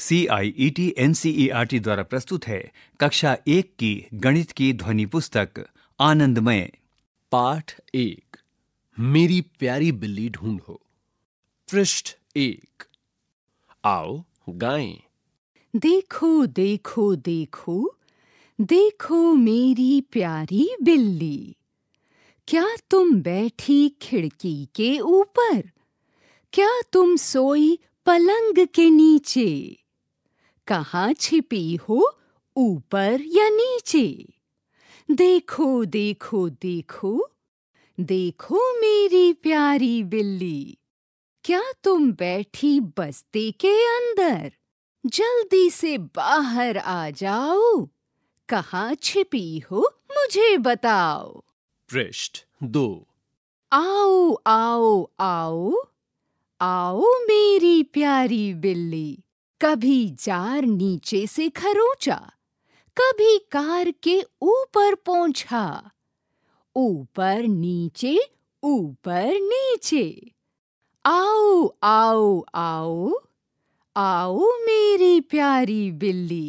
C I E T N C E R T द्वारा प्रस्तुत है कक्षा एक की गणित की ध्वनि पुस्तक आनंदमय पाठ एक मेरी प्यारी बिल्ली ढूंढो पृष्ठ एक आओ गाएं देखो देखो देखो देखो मेरी प्यारी बिल्ली क्या तुम बैठी खिड़की के ऊपर क्या तुम सोई पलंग के नीचे कहा छिपी हो ऊपर या नीचे देखो देखो देखो देखो मेरी प्यारी बिल्ली क्या तुम बैठी बस्ती के अंदर जल्दी से बाहर आ जाओ कहाँ छिपी हो मुझे बताओ पृष्ठ दो आओ आओ आओ आओ मेरी प्यारी बिल्ली कभी जार नीचे से खरोचा कभी कार के ऊपर पहुंचा ऊपर नीचे ऊपर नीचे आओ आओ आओ आओ मेरी प्यारी बिल्ली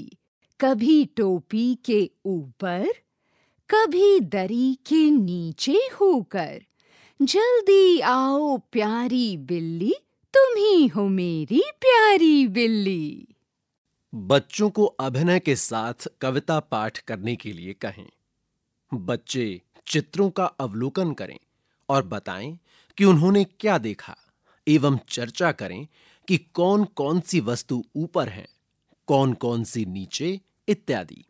कभी टोपी के ऊपर कभी दरी के नीचे होकर जल्दी आओ प्यारी बिल्ली तुम ही हो मेरी प्यारी बिल्ली बच्चों को अभिनय के साथ कविता पाठ करने के लिए कहें बच्चे चित्रों का अवलोकन करें और बताएं कि उन्होंने क्या देखा एवं चर्चा करें कि कौन कौन सी वस्तु ऊपर है कौन कौन सी नीचे इत्यादि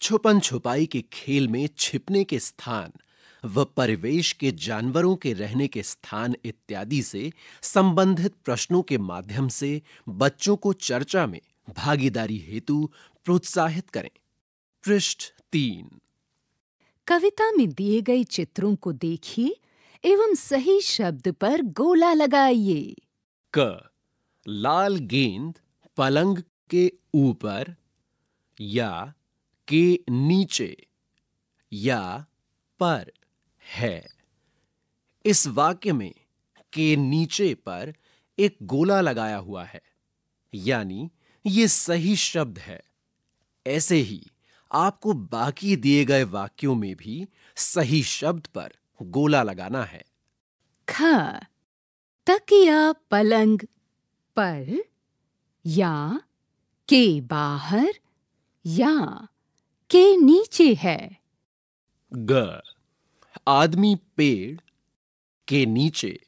छुपन छुपाई के खेल में छिपने के स्थान व परिवेश के जानवरों के रहने के स्थान इत्यादि से संबंधित प्रश्नों के माध्यम से बच्चों को चर्चा में भागीदारी हेतु प्रोत्साहित करें पृष्ठ तीन कविता में दिए गए चित्रों को देखिए एवं सही शब्द पर गोला लगाइए क लाल गेंद पलंग के ऊपर या के नीचे या पर है इस वाक्य में के नीचे पर एक गोला लगाया हुआ है यानी ये सही शब्द है ऐसे ही आपको बाकी दिए गए वाक्यों में भी सही शब्द पर गोला लगाना है ख तकिया पलंग पर या के बाहर या के नीचे है ग आदमी पेड़ के नीचे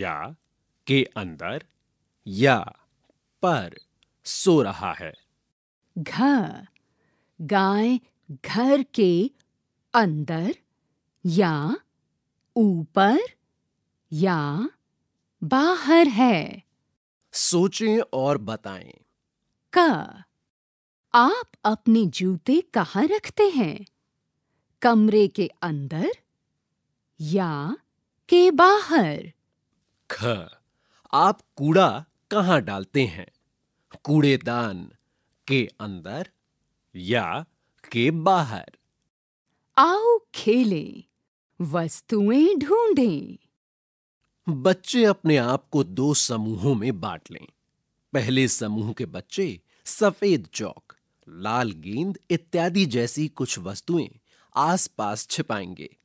या के अंदर या पर सो रहा है घ गाय घर के अंदर या ऊपर या बाहर है सोचें और बताएं क आप अपने जूते कहाँ रखते हैं कमरे के अंदर या के बाहर ख आप कूड़ा कहाँ डालते हैं कूड़ेदान के अंदर या के बाहर आओ खेलें वस्तुएं ढूंढें बच्चे अपने आप को दो समूहों में बांट लें पहले समूह के बच्चे सफेद चौक लाल गेंद इत्यादि जैसी कुछ वस्तुएं आसपास छिपाएंगे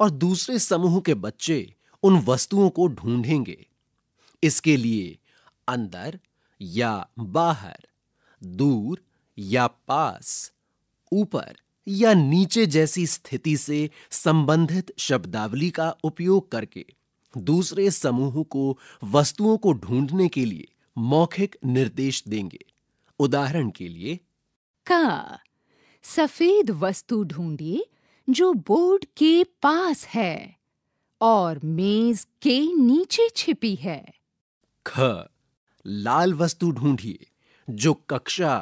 और दूसरे समूह के बच्चे उन वस्तुओं को ढूंढेंगे इसके लिए अंदर या बाहर दूर या पास ऊपर या नीचे जैसी स्थिति से संबंधित शब्दावली का उपयोग करके दूसरे समूह को वस्तुओं को ढूंढने के लिए मौखिक निर्देश देंगे उदाहरण के लिए का सफेद वस्तु ढूंढिए जो बोर्ड के पास है और मेज के नीचे छिपी है ख लाल वस्तु ढूंढिए जो कक्षा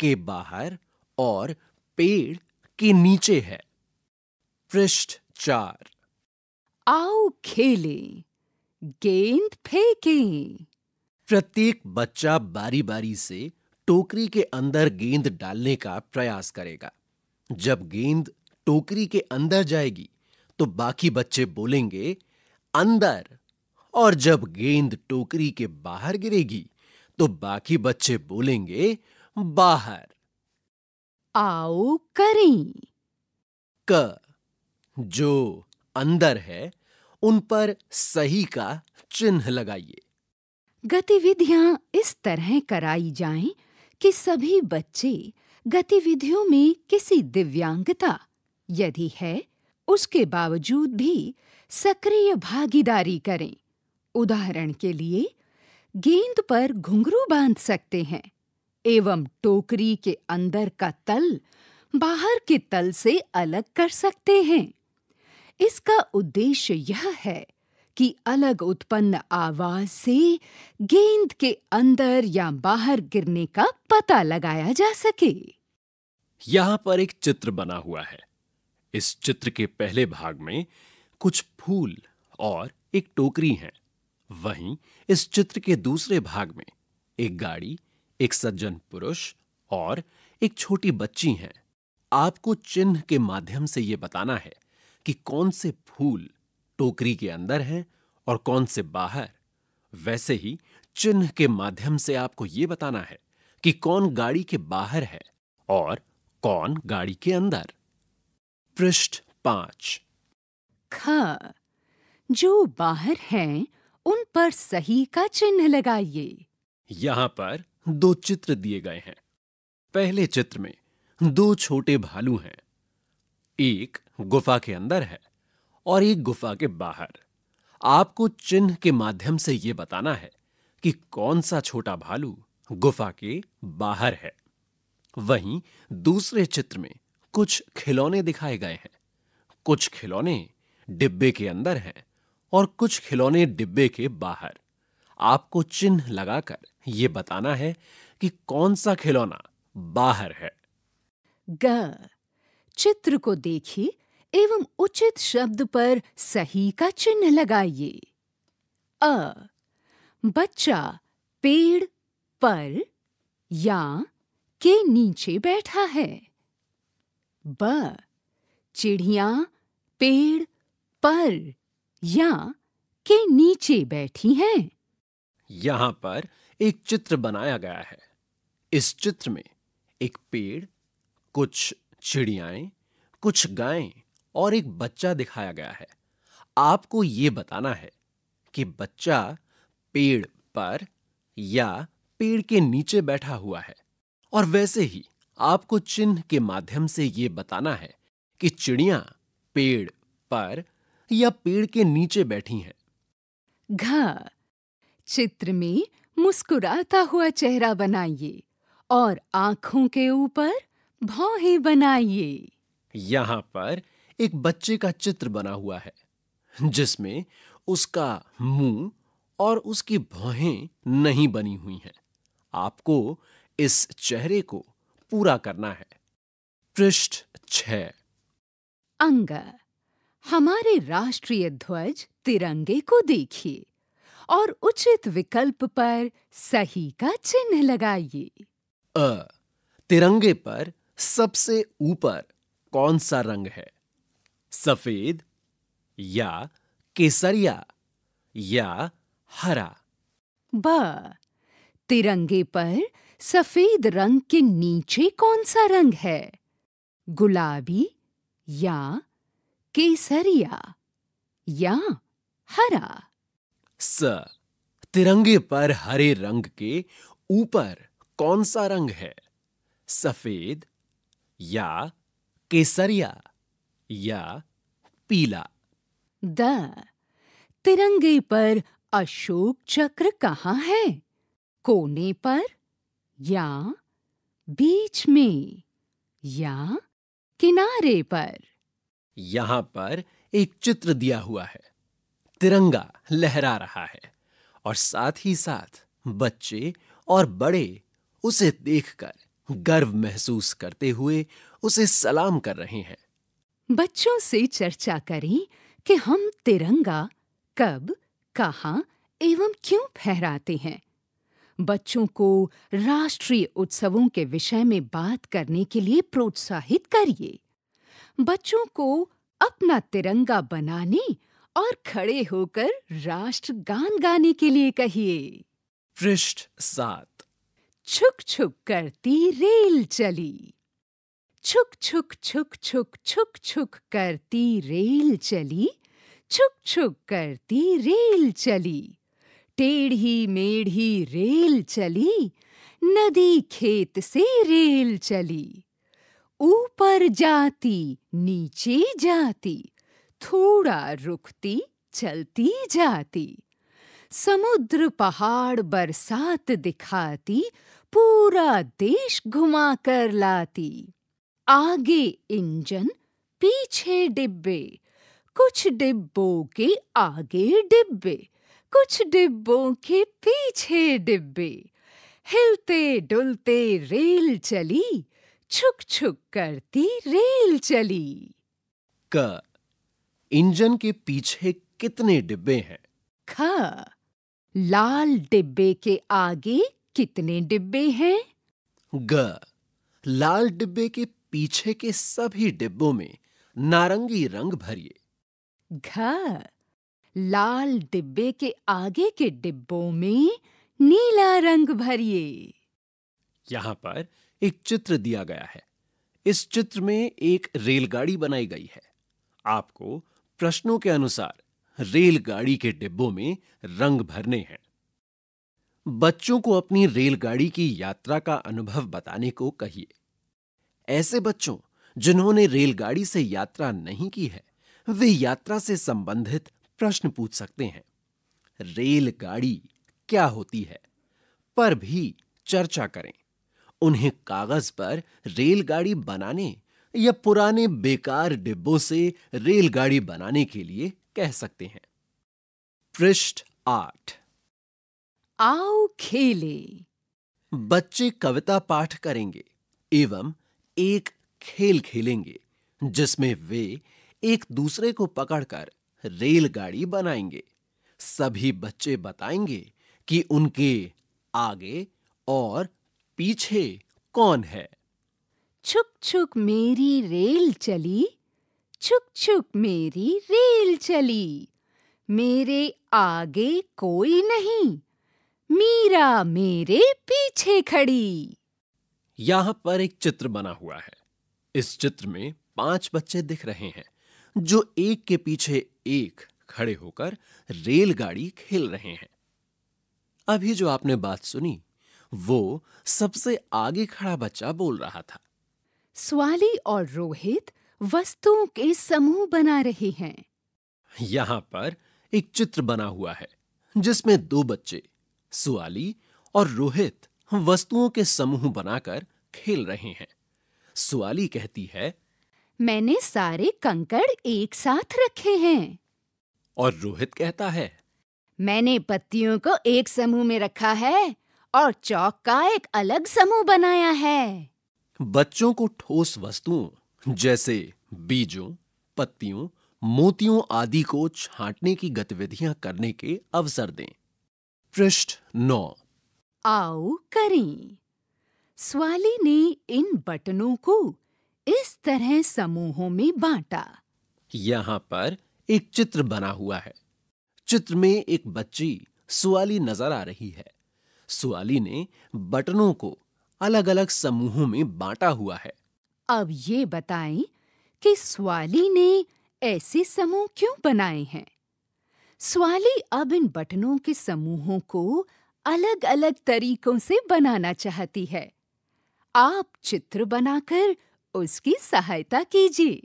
के बाहर और पेड़ के नीचे है पृष्ठ चार आओ खेलें गेंद फेंकें प्रत्येक बच्चा बारी बारी से टोकरी के अंदर गेंद डालने का प्रयास करेगा जब गेंद टोकरी के अंदर जाएगी तो बाकी बच्चे बोलेंगे अंदर और जब गेंद टोकरी के बाहर गिरेगी तो बाकी बच्चे बोलेंगे बाहर आओ करें क जो अंदर है उन पर सही का चिन्ह लगाइए गतिविधियां इस तरह कराई जाएं कि सभी बच्चे गतिविधियों में किसी दिव्यांगता यदि है उसके बावजूद भी सक्रिय भागीदारी करें उदाहरण के लिए गेंद पर घुंघरू बांध सकते हैं एवं टोकरी के अंदर का तल बाहर के तल से अलग कर सकते हैं इसका उद्देश्य यह है कि अलग उत्पन्न आवाज से गेंद के अंदर या बाहर गिरने का पता लगाया जा सके यहाँ पर एक चित्र बना हुआ है इस चित्र के पहले भाग में कुछ फूल और एक टोकरी है वहीं इस चित्र के दूसरे भाग में एक गाड़ी एक सज्जन पुरुष और एक छोटी बच्ची हैं आपको चिन्ह के माध्यम से यह बताना है कि कौन से फूल टोकरी के अंदर हैं और कौन से बाहर वैसे ही चिन्ह के माध्यम से आपको यह बताना है कि कौन गाड़ी के बाहर है और कौन गाड़ी के अंदर पृष्ठ पांच ख जो बाहर हैं उन पर सही का चिन्ह लगाइए यहाँ पर दो चित्र दिए गए हैं पहले चित्र में दो छोटे भालू हैं एक गुफा के अंदर है और एक गुफा के बाहर आपको चिन्ह के माध्यम से यह बताना है कि कौन सा छोटा भालू गुफा के बाहर है वहीं दूसरे चित्र में कुछ खिलौने दिखाए गए हैं कुछ खिलौने डिब्बे के अंदर हैं और कुछ खिलौने डिब्बे के बाहर आपको चिन्ह लगाकर यह बताना है कि कौन सा खिलौना बाहर है ग चित्र को देखिए एवं उचित शब्द पर सही का चिन्ह लगाइए अ बच्चा पेड़ पर या के नीचे बैठा है ब चिड़िया पेड़ पर या के नीचे बैठी हैं। यहाँ पर एक चित्र बनाया गया है इस चित्र में एक पेड़ कुछ चिड़ियाएं कुछ गायें और एक बच्चा दिखाया गया है आपको ये बताना है कि बच्चा पेड़ पर या पेड़ के नीचे बैठा हुआ है और वैसे ही आपको चिन्ह के माध्यम से ये बताना है कि चिड़िया पेड़ पर या पेड़ के नीचे बैठी हैं। घ चित्र में मुस्कुराता हुआ चेहरा बनाइए और आंखों के ऊपर भौहें बनाइए यहाँ पर एक बच्चे का चित्र बना हुआ है जिसमें उसका मुंह और उसकी भौहें नहीं बनी हुई हैं। आपको इस चेहरे को पूरा करना है पृष्ठ छ अंग हमारे राष्ट्रीय ध्वज तिरंगे को देखिए और उचित विकल्प पर सही का चिन्ह लगाइए अ तिरंगे पर सबसे ऊपर कौन सा रंग है सफेद या केसरिया या हरा ब तिरंगे पर सफेद रंग के नीचे कौन सा रंग है गुलाबी या केसरिया या हरा स तिरंगे पर हरे रंग के ऊपर कौन सा रंग है सफेद या केसरिया या पीला द तिरंगे पर अशोक चक्र कहाँ है कोने पर या बीच में या किनारे पर यहाँ पर एक चित्र दिया हुआ है तिरंगा लहरा रहा है और साथ ही साथ बच्चे और बड़े उसे देखकर गर्व महसूस करते हुए उसे सलाम कर रहे हैं बच्चों से चर्चा करें कि हम तिरंगा कब कहा एवं क्यों फहराते हैं बच्चों को राष्ट्रीय उत्सवों के विषय में बात करने के लिए प्रोत्साहित करिए बच्चों को अपना तिरंगा बनाने और खड़े होकर राष्ट्र गान गाने के लिए कहिए पृष्ठ सात छुक छुक करती रेल चली छुक छुक छुक छुक छुक छुक करती रेल चली छुक छुक करती रेल चली टेढ़ी मेढ़ी रेल चली नदी खेत से रेल चली ऊपर जाती नीचे जाती थोड़ा रुकती चलती जाती समुद्र पहाड़ बरसात दिखाती पूरा देश घुमा कर लाती आगे इंजन पीछे डिब्बे कुछ डिब्बों के आगे डिब्बे कुछ डिब्बों के पीछे डिब्बे हिलते डुलते रेल चली छुक छुक करती रेल चली क इंजन के पीछे कितने डिब्बे हैं ख लाल डिब्बे के आगे कितने डिब्बे हैं ग लाल डिब्बे के पीछे के सभी डिब्बों में नारंगी रंग भरिए घ लाल डिब्बे के आगे के डिब्बों में नीला रंग भरिए यहाँ पर एक चित्र दिया गया है इस चित्र में एक रेलगाड़ी बनाई गई है आपको प्रश्नों के अनुसार रेलगाड़ी के डिब्बों में रंग भरने हैं बच्चों को अपनी रेलगाड़ी की यात्रा का अनुभव बताने को कहिए ऐसे बच्चों जिन्होंने रेलगाड़ी से यात्रा नहीं की है वे यात्रा से संबंधित प्रश्न पूछ सकते हैं रेलगाड़ी क्या होती है पर भी चर्चा करें उन्हें कागज पर रेलगाड़ी बनाने या पुराने बेकार डिब्बों से रेलगाड़ी बनाने के लिए कह सकते हैं पृष्ठ आठ आओ खेले बच्चे कविता पाठ करेंगे एवं एक खेल खेलेंगे जिसमें वे एक दूसरे को पकड़कर रेलगाड़ी बनाएंगे सभी बच्चे बताएंगे कि उनके आगे और पीछे कौन है छुक छुक मेरी रेल चली छुक छुक मेरी रेल चली मेरे आगे कोई नहीं मीरा मेरे पीछे खड़ी यहां पर एक चित्र बना हुआ है इस चित्र में पांच बच्चे दिख रहे हैं जो एक के पीछे एक खड़े होकर रेलगाड़ी खेल रहे हैं अभी जो आपने बात सुनी वो सबसे आगे खड़ा बच्चा बोल रहा था स्वाली और रोहित वस्तुओं के समूह बना रहे हैं यहाँ पर एक चित्र बना हुआ है जिसमें दो बच्चे सुआली और रोहित वस्तुओं के समूह बनाकर खेल रहे हैं सुआली कहती है मैंने सारे कंकड़ एक साथ रखे हैं और रोहित कहता है मैंने पत्तियों को एक समूह में रखा है और चौक का एक अलग समूह बनाया है बच्चों को ठोस वस्तुओं जैसे बीजों पत्तियों मोतियों आदि को छांटने की गतिविधियां करने के अवसर दें पृष्ठ नौ आओ करें स्वाली ने इन बटनों को इस तरह समूहों में बांटा यहाँ पर एक चित्र बना हुआ है चित्र में एक बच्ची सुआली नजर आ रही है सुआली ने बटनों को अलग अलग समूहों में बांटा हुआ है अब ये बताएं कि स्वाली ने ऐसे समूह क्यों बनाए हैं स्वाली अब इन बटनों के समूहों को अलग अलग तरीकों से बनाना चाहती है आप चित्र बनाकर उसकी सहायता कीजिए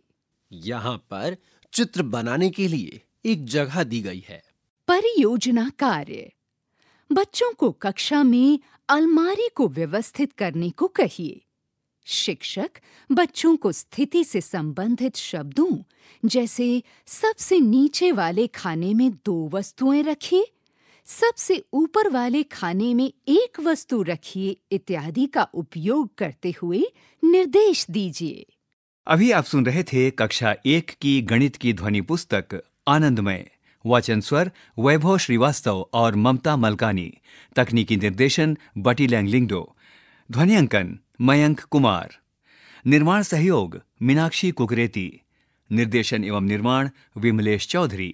यहाँ पर चित्र बनाने के लिए एक जगह दी गई है परियोजना कार्य बच्चों को कक्षा में अलमारी को व्यवस्थित करने को कहिए शिक्षक बच्चों को स्थिति से संबंधित शब्दों जैसे सबसे नीचे वाले खाने में दो वस्तुएं रखिए सबसे ऊपर वाले खाने में एक वस्तु रखिए इत्यादि का उपयोग करते हुए निर्देश दीजिए अभी आप सुन रहे थे कक्षा एक की गणित की ध्वनि पुस्तक आनंदमय वाचन स्वर वैभव श्रीवास्तव और ममता मलकानी तकनीकी निर्देशन बटी लैंगलिंगडो ध्वनि ध्वनियांकन मयंक कुमार निर्माण सहयोग मीनाक्षी कुकरेती निर्देशन एवं निर्माण विमलेश चौधरी